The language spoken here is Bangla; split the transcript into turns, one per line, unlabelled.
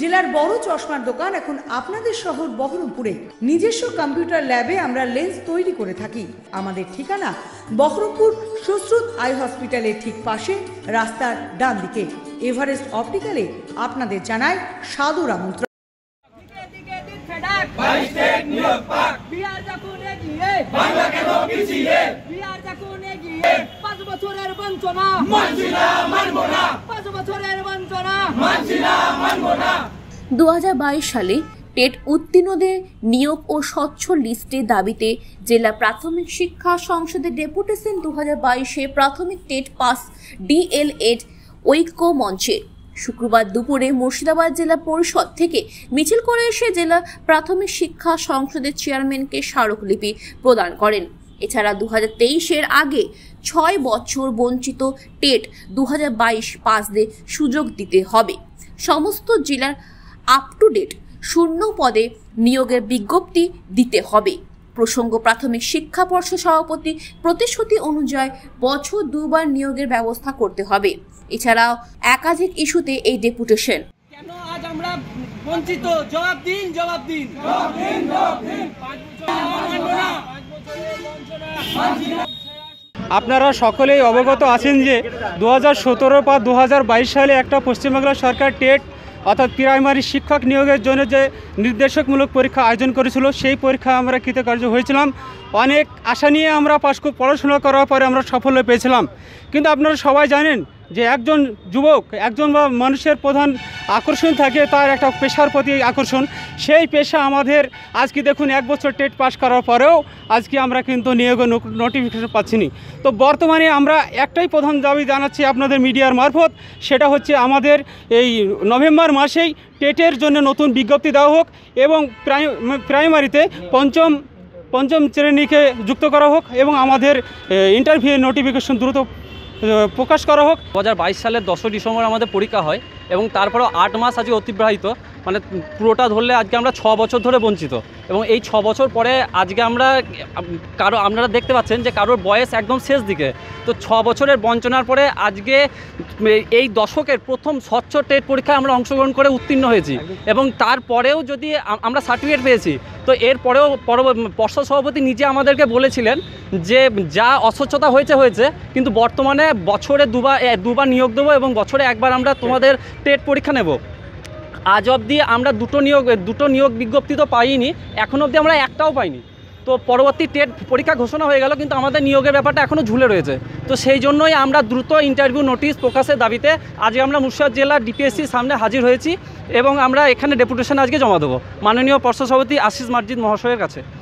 জেলার বড় চশমার দোকান এখন আপনাদের শহর বহরমপুরে নিজস্ব কম্পিউটার ল্যাবে আমরা লেন্স তৈরি করে থাকি আমাদের ঠিকানা বহরমপুর সুশ্রুত আই হসপিটালের ঠিক পাশে রাস্তার ডান দিকে এভারেস্ট অপটিক্যালে আপনাদের জানায় সাদুর আমন্ত্রণ
বিহার যখনে গিয়ে বাংলা কেন পিছিয়ে পাঁচ বছরের বঞ্চনা মানছি না না পাঁচ বছরের বঞ্চনা
দু সালে টেট উত্তীর্ণদের নিয়োগ ও স্বচ্ছ লিস্টের দাবিতে জেলা প্রাথমিক শিক্ষা সংসদের ডেপুটেশন দু হাজার বাইশে প্রাথমিক টেট পাস ডিএলএড ঐক্য মঞ্চে শুক্রবার দুপুরে মুর্শিদাবাদ জেলা পরিষদ থেকে মিছিল করে এসে জেলা প্রাথমিক শিক্ষা সংসদের চেয়ারম্যানকে স্মারকলিপি প্রদান করেন এছাড়া দু হাজার তেইশের আগে ছয় বছর বঞ্চিত টেট দু হাজার বাইশ পাসদের সুযোগ দিতে হবে সমস্ত জেলার আপ টু ডেট শূন্য পদে নিয়োগের বিজ্ঞপ্তি দিতে হবে প্রসঙ্গ প্রাথমিক শিক্ষা পর্ষদ সভাপতি প্রতিশ্রুতি অনুযায়ী বছর দুবার নিয়োগের ব্যবস্থা করতে হবে এছাড়াও একাধিক ইস্যুতে এই ডেপুটেশন কেন
আজ আমরা বঞ্চিত জবাব দিন জবাব দিন জবাব দিন জবাব দিন
আপনারা সকলেই অবগত আছেন যে দু হাজার সতেরো বা দু সালে একটা পশ্চিমবাংলা সরকার টেট অর্থাৎ প্রাইমারি শিক্ষক নিয়োগের জন্য যে নির্দেশকমূলক পরীক্ষা আয়োজন করেছিল সেই পরীক্ষা আমরা কৃতকার্য হয়েছিলাম অনেক আশা নিয়ে আমরা পাশ পড়াশোনা করার পরে আমরা সাফল্য পেয়েছিলাম কিন্তু আপনারা সবাই জানেন যে একজন যুবক একজন বা মানুষের প্রধান আকর্ষণ থাকে তার একটা পেশার প্রতি আকর্ষণ সেই পেশা আমাদের আজকে দেখুন এক বছর টেট পাস করার পরেও আজকে আমরা কিন্তু নিয়োগ নোটিফিকেশন পাচ্ছি না তো বর্তমানে আমরা একটাই প্রধান দাবি জানাচ্ছি আপনাদের মিডিয়ার মারফত সেটা হচ্ছে আমাদের এই নভেম্বর মাসেই টেটের জন্য নতুন বিজ্ঞপ্তি দেওয়া হোক এবং প্রাই প্রাইমারিতে পঞ্চম পঞ্চম শ্রেণীকে যুক্ত করা হোক এবং আমাদের ইন্টারভিউ নোটিফিকেশন দ্রুত
প্রকাশ করা হোক দু হাজার সালের দশই ডিসেম্বর আমাদের পরীক্ষা হয় এবং তারপরেও আট মাস আজকে অতিবাহিত মানে পুরোটা ধরলে আজকে আমরা ছ বছর ধরে বঞ্চিত এবং এই ছ বছর পরে আজকে আমরা কারো আপনারা দেখতে পাচ্ছেন যে কারোর বয়স একদম শেষ দিকে তো ছ বছরের বঞ্চনার পরে আজকে এই দশকের প্রথম স্বচ্ছ টেট পরীক্ষায় আমরা অংশগ্রহণ করে উত্তীর্ণ হয়েছি এবং তারপরেও যদি আমরা সার্টিফিকেট পেয়েছি তো এরপরেও পর্ষদ সভাপতি নিজে আমাদেরকে বলেছিলেন যে যা অস্বচ্ছতা হয়েছে হয়েছে কিন্তু বর্তমানে বছরে দুবার দুবার নিয়োগ দেবো এবং বছরে একবার আমরা তোমাদের টেট পরীক্ষা নেব আজ অবধি আমরা দুটো নিয়োগ দুটো নিয়োগ বিজ্ঞপ্তি তো পাইনি এখন অবধি আমরা একটাও পাইনি তো পরবর্তী টেট পরীক্ষা ঘোষণা হয়ে গেল কিন্তু আমাদের নিয়োগের ব্যাপারটা এখনও ঝুলে রয়েছে তো সেই জন্যই আমরা দ্রুত ইন্টারভিউ নোটিশ প্রকাশের দাবিতে আজকে আমরা মুর্শিদাবাদ জেলা ডিপিএসসির সামনে হাজির হয়েছি এবং আমরা এখানে ডেপুটেশন আজকে জমা দেবো মাননীয় পর্ষদ সভাপতি আশিস মার্জিদ মহাশয়ের কাছে